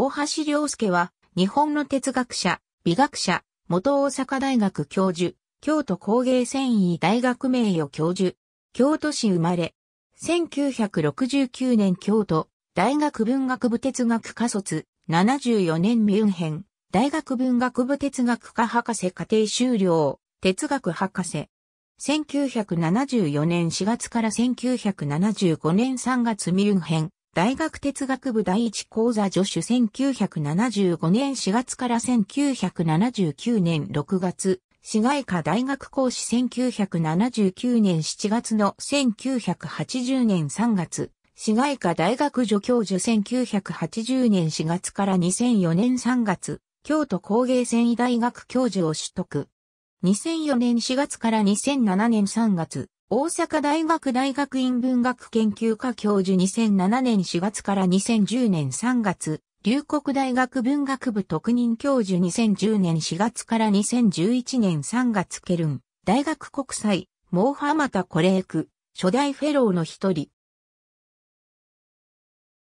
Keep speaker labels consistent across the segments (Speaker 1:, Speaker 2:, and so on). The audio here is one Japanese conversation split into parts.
Speaker 1: 大橋良介は、日本の哲学者、美学者、元大阪大学教授、京都工芸繊維大学名誉教授、京都市生まれ、1969年京都、大学文学部哲学科卒、74年ミュンヘン、大学文学部哲学科博士課程修了、哲学博士。1974年4月から1975年3月ミュンヘン、大学哲学部第一講座助手1975年4月から1979年6月、市外科大学講師1979年7月の1980年3月、市外科大学助教授1980年4月から2004年3月、京都工芸繊維大学教授を取得。2004年4月から2007年3月、大阪大学大学院文学研究科教授2007年4月から2010年3月、龍谷大学文学部特任教授2010年4月から2011年3月ケルン、大学国際、モーハマタコレーク、初代フェローの一人。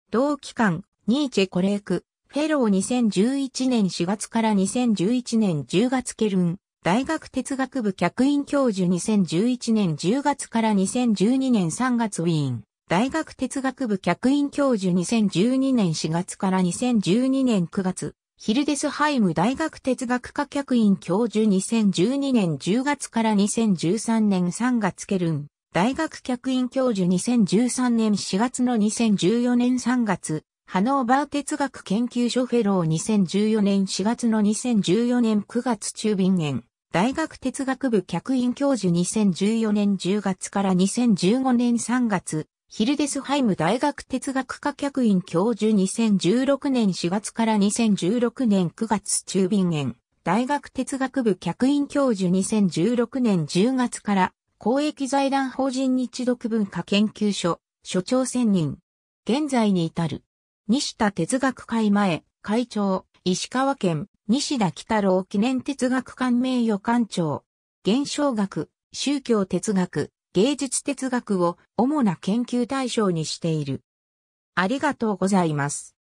Speaker 1: 同期間、ニーチェコレーク、フェロー2011年4月から2011年10月ケルン、大学哲学部客員教授2011年10月から2012年3月ウィーン。大学哲学部客員教授2012年4月から2012年9月。ヒルデスハイム大学哲学科客員教授2012年10月から2013年3月ケルン。大学客員教授2013年4月の2014年3月。ハノーバー哲学研究所フェロー2014年4月の2014年9月中便園。大学哲学部客員教授2014年10月から2015年3月、ヒルデスハイム大学哲学科客員教授2016年4月から2016年9月中便園、大学哲学部客員教授2016年10月から公益財団法人日読文化研究所、所長専任。現在に至る。西田哲学会前、会長、石川県西田北郎記念哲学館名誉館長、現象学、宗教哲学、芸術哲学を主な研究対象にしている。ありがとうございます。